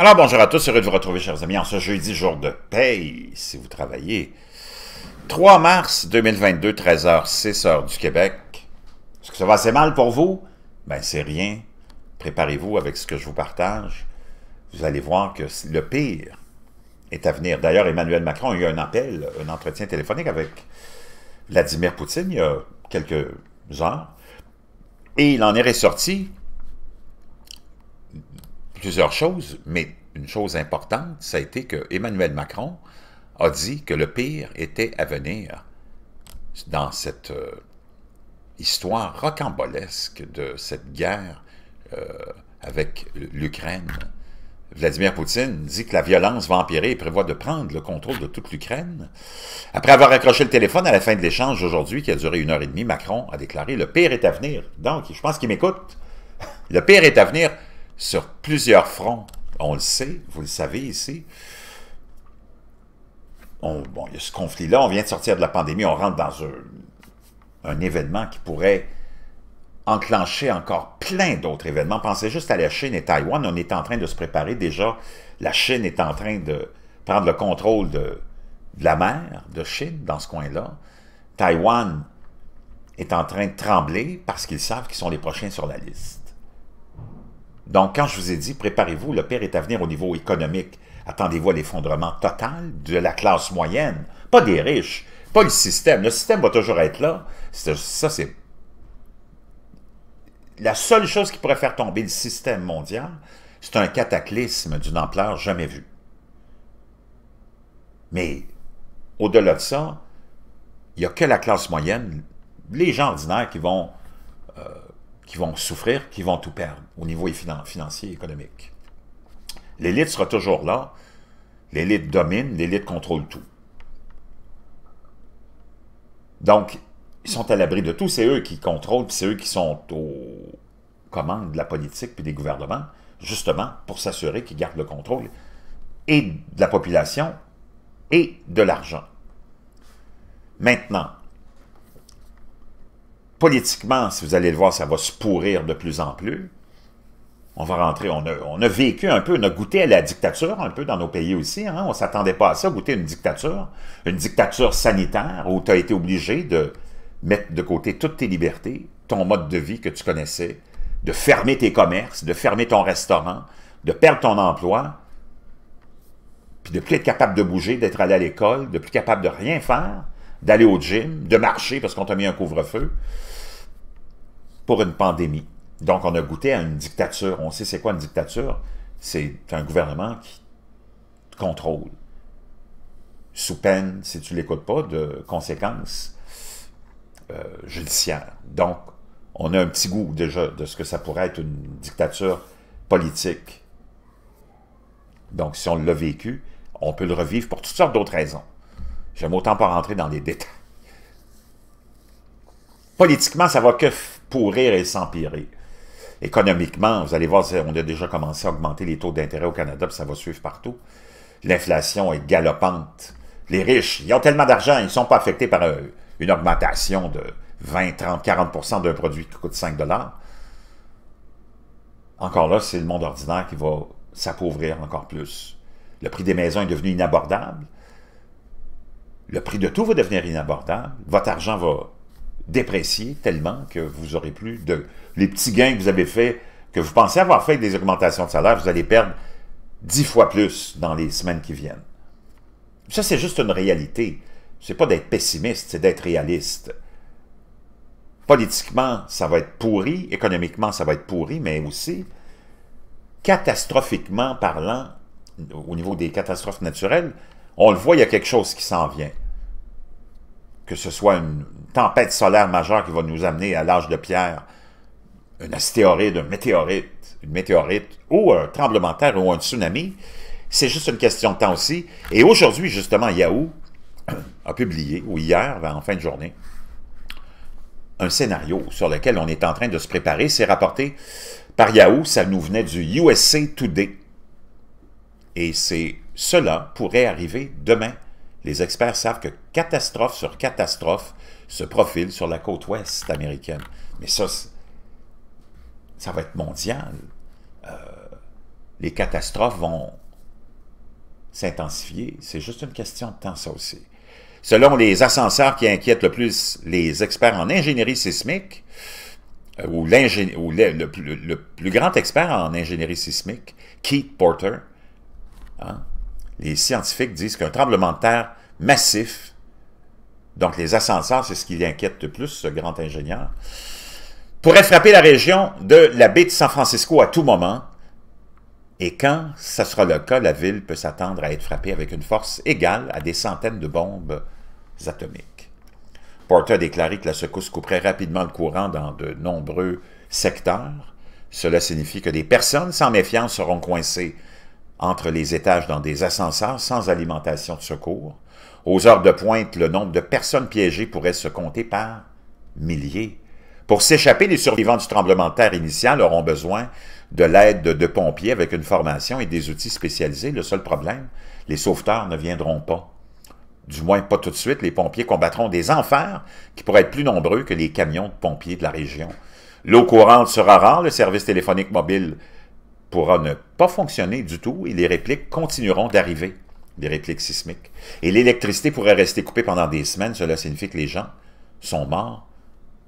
Alors bonjour à tous, heureux de vous retrouver chers amis en ce jeudi jour de paye, si vous travaillez. 3 mars 2022, 13h, 6h du Québec. Est-ce que ça va assez mal pour vous? Ben c'est rien. Préparez-vous avec ce que je vous partage. Vous allez voir que le pire est à venir. D'ailleurs, Emmanuel Macron a eu un appel, un entretien téléphonique avec Vladimir Poutine il y a quelques heures. Et il en est ressorti plusieurs choses, mais une chose importante, ça a été que Emmanuel Macron a dit que le pire était à venir dans cette euh, histoire rocambolesque de cette guerre euh, avec l'Ukraine. Vladimir Poutine dit que la violence va empirer et prévoit de prendre le contrôle de toute l'Ukraine. Après avoir accroché le téléphone à la fin de l'échange aujourd'hui, qui a duré une heure et demie, Macron a déclaré « Le pire est à venir ». Donc, je pense qu'il m'écoute. « Le pire est à venir » sur plusieurs fronts. On le sait, vous le savez ici. bon, il y a ce conflit-là, on vient de sortir de la pandémie, on rentre dans un, événement qui pourrait enclencher encore plein d'autres événements. Pensez juste à la Chine et Taïwan, on est en train de se préparer déjà. La Chine est en train de prendre le contrôle de, de la mer de Chine, dans ce coin-là. Taïwan est en train de trembler parce qu'ils savent qu'ils sont les prochains sur la liste. Donc, quand je vous ai dit, préparez-vous, le père est à venir au niveau économique. Attendez-vous à l'effondrement total de la classe moyenne, pas des riches, pas le système. Le système va toujours être là. Ça, c'est... La seule chose qui pourrait faire tomber le système mondial, c'est un cataclysme d'une ampleur jamais vue. Mais au-delà de ça, il n'y a que la classe moyenne, les gens ordinaires qui vont euh, qui vont souffrir, qui vont tout perdre au niveau financier et économique. L'élite sera toujours là. L'élite domine, l'élite contrôle tout. Donc, ils sont à l'abri de tout. C'est eux qui contrôlent, puis c'est eux qui sont aux commandes de la politique puis des gouvernements, justement, pour s'assurer qu'ils gardent le contrôle et de la population et de l'argent. Maintenant, politiquement, si vous allez le voir, ça va se pourrir de plus en plus. On va rentrer, on a, on a vécu un peu, on a goûté à la dictature un peu dans nos pays aussi. Hein. On ne s'attendait pas à ça, goûter une dictature, une dictature sanitaire où tu as été obligé de mettre de côté toutes tes libertés, ton mode de vie que tu connaissais, de fermer tes commerces, de fermer ton restaurant, de perdre ton emploi, puis de plus être capable de bouger, d'être allé à l'école, de plus capable de rien faire d'aller au gym, de marcher parce qu'on t'a mis un couvre-feu pour une pandémie. Donc, on a goûté à une dictature. On sait c'est quoi une dictature. C'est un gouvernement qui contrôle. Sous peine, si tu ne l'écoutes pas, de conséquences euh, judiciaires. Donc, on a un petit goût déjà de ce que ça pourrait être une dictature politique. Donc, si on l'a vécu, on peut le revivre pour toutes sortes d'autres raisons. J'aime autant pas rentrer dans les détails. Politiquement, ça va que pourrir et s'empirer. Économiquement, vous allez voir, on a déjà commencé à augmenter les taux d'intérêt au Canada, puis ça va suivre partout. L'inflation est galopante. Les riches, ils ont tellement d'argent, ils ne sont pas affectés par euh, une augmentation de 20, 30, 40 d'un produit qui coûte 5 Encore là, c'est le monde ordinaire qui va s'appauvrir encore plus. Le prix des maisons est devenu inabordable le prix de tout va devenir inabordable, votre argent va déprécier tellement que vous aurez plus de... Les petits gains que vous avez faits, que vous pensez avoir fait des augmentations de salaire, vous allez perdre dix fois plus dans les semaines qui viennent. Ça, c'est juste une réalité. C'est pas d'être pessimiste, c'est d'être réaliste. Politiquement, ça va être pourri, économiquement, ça va être pourri, mais aussi, catastrophiquement parlant, au niveau des catastrophes naturelles, on le voit, il y a quelque chose qui s'en vient. Que ce soit une tempête solaire majeure qui va nous amener à l'âge de pierre, un astéroïde, un météorite, une météorite, ou un tremblement de terre ou un tsunami, c'est juste une question de temps aussi. Et aujourd'hui, justement, Yahoo a publié, ou hier, ben, en fin de journée, un scénario sur lequel on est en train de se préparer. C'est rapporté par Yahoo, ça nous venait du USA Today. Et c'est cela pourrait arriver demain. Les experts savent que catastrophe sur catastrophe se profile sur la côte ouest américaine. Mais ça, ça va être mondial. Euh, les catastrophes vont s'intensifier. C'est juste une question de temps, ça aussi. Selon les ascenseurs qui inquiètent le plus les experts en ingénierie sismique, euh, ou, le, plus grand expert en ingénierie sismique, Keith Porter, hein, les scientifiques disent qu'un tremblement de terre massif, donc les ascenseurs, c'est ce qui l'inquiète le plus, ce grand ingénieur, pourrait frapper la région de la baie de San Francisco à tout moment. Et quand ça sera le cas, la ville peut s'attendre à être frappée avec une force égale à des centaines de bombes atomiques. Porter a déclaré que la secousse couperait rapidement le courant dans de nombreux secteurs. Cela signifie que des personnes sans méfiance seront coincées entre les étages dans des ascenseurs sans alimentation de secours. Aux heures de pointe, le nombre de personnes piégées pourrait se compter par milliers. Pour s'échapper, les survivants du tremblement de terre initial auront besoin de l'aide de pompiers avec une formation et des outils spécialisés. Le seul problème, les sauveteurs ne viendront pas. Du moins, pas tout de suite. Les pompiers combattront des enfers qui pourraient être plus nombreux que les camions de pompiers de la région. L'eau courante sera rare. Le service téléphonique mobile pourra ne pas fonctionner du tout et les répliques continueront d'arriver, des répliques sismiques. Et l'électricité pourrait rester coupée pendant des semaines. Cela signifie que les gens sont morts,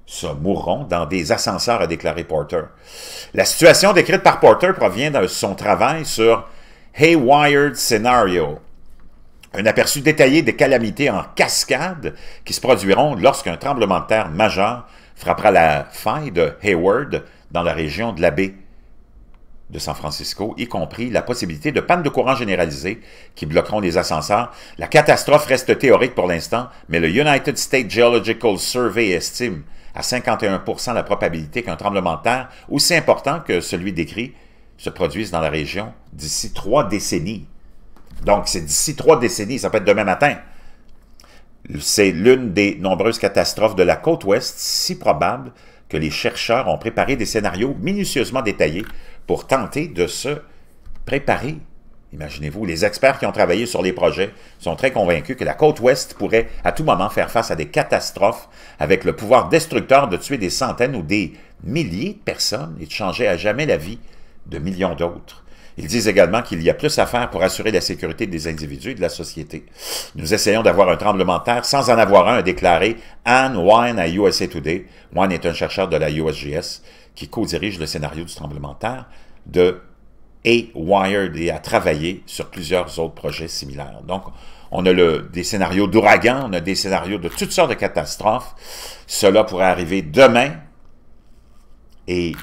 se mourront dans des ascenseurs, a déclaré Porter. La situation décrite par Porter provient de son travail sur Haywired Scenario, un aperçu détaillé des calamités en cascade qui se produiront lorsqu'un tremblement de terre majeur frappera la faille de Hayward dans la région de la baie de San Francisco, y compris la possibilité de pannes de courant généralisées qui bloqueront les ascenseurs. La catastrophe reste théorique pour l'instant, mais le United States Geological Survey estime à 51 la probabilité qu'un tremblement de terre aussi important que celui décrit se produise dans la région d'ici trois décennies. Donc, c'est d'ici trois décennies, ça peut être demain matin. C'est l'une des nombreuses catastrophes de la côte ouest, si probable que les chercheurs ont préparé des scénarios minutieusement détaillés pour tenter de se préparer. Imaginez-vous, les experts qui ont travaillé sur les projets sont très convaincus que la côte ouest pourrait à tout moment faire face à des catastrophes avec le pouvoir destructeur de tuer des centaines ou des milliers de personnes et de changer à jamais la vie de millions d'autres. Ils disent également qu'il y a plus à faire pour assurer la sécurité des individus et de la société. Nous essayons d'avoir un tremblement de terre sans en avoir un, a déclaré Anne Wine à USA Today. Wine est un chercheur de la USGS qui co-dirige le scénario du tremblement de terre de A-Wired et a travaillé sur plusieurs autres projets similaires. Donc, on a des scénarios d'ouragan, on a des scénarios de toutes sortes de catastrophes. Cela pourrait arriver demain et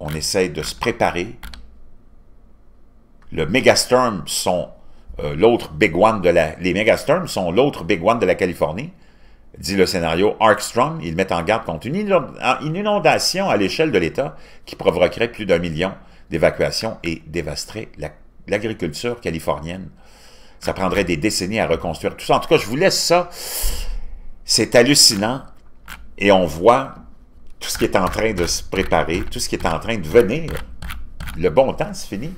on essaie de se préparer le sont euh, l'autre big one de la... Les Megastorms sont l'autre big one de la Californie, dit le scénario Arkstrom. Ils mettent en garde contre une inondation à l'échelle de l'État qui provoquerait plus d'un million d'évacuations et dévasterait l'agriculture californienne. Ça prendrait des décennies à reconstruire tout ça. En tout cas, je vous laisse ça. C'est hallucinant et on voit tout ce qui est en train de se préparer, tout ce qui est en train de venir. Le bon temps, c'est fini.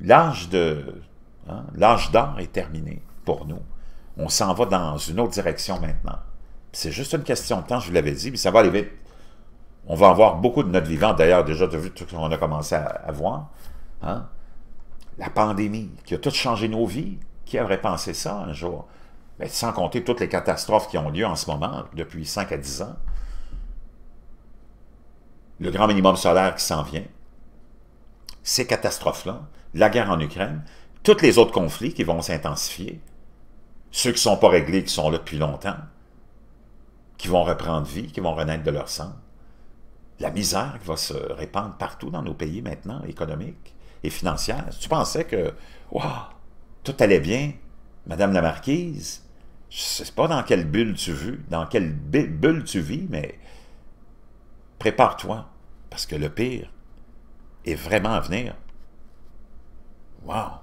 l'âge de hein, l'âge d'or est terminé pour nous. On s'en va dans une autre direction maintenant. C'est juste une question de temps, je vous l'avais dit, mais ça va aller vite. On va avoir beaucoup de notre vivant, d'ailleurs, déjà, de vu tout ce qu'on a commencé à, voir. Hein? La pandémie, qui a tout changé nos vies. Qui aurait pensé ça un jour? Ben, sans compter toutes les catastrophes qui ont lieu en ce moment, depuis 5 à 10 ans. Le grand minimum solaire qui s'en vient. Ces catastrophes-là, la guerre en Ukraine, tous les autres conflits qui vont s'intensifier, ceux qui ne sont pas réglés, qui sont là depuis longtemps, qui vont reprendre vie, qui vont renaître de leur sang, la misère qui va se répandre partout dans nos pays maintenant, économique et financière. Tu pensais que, tout allait bien, Madame la Marquise, je ne sais pas dans quelle bulle tu vis, dans quelle bulle tu vis, mais prépare-toi, parce que le pire est vraiment à venir. Wow.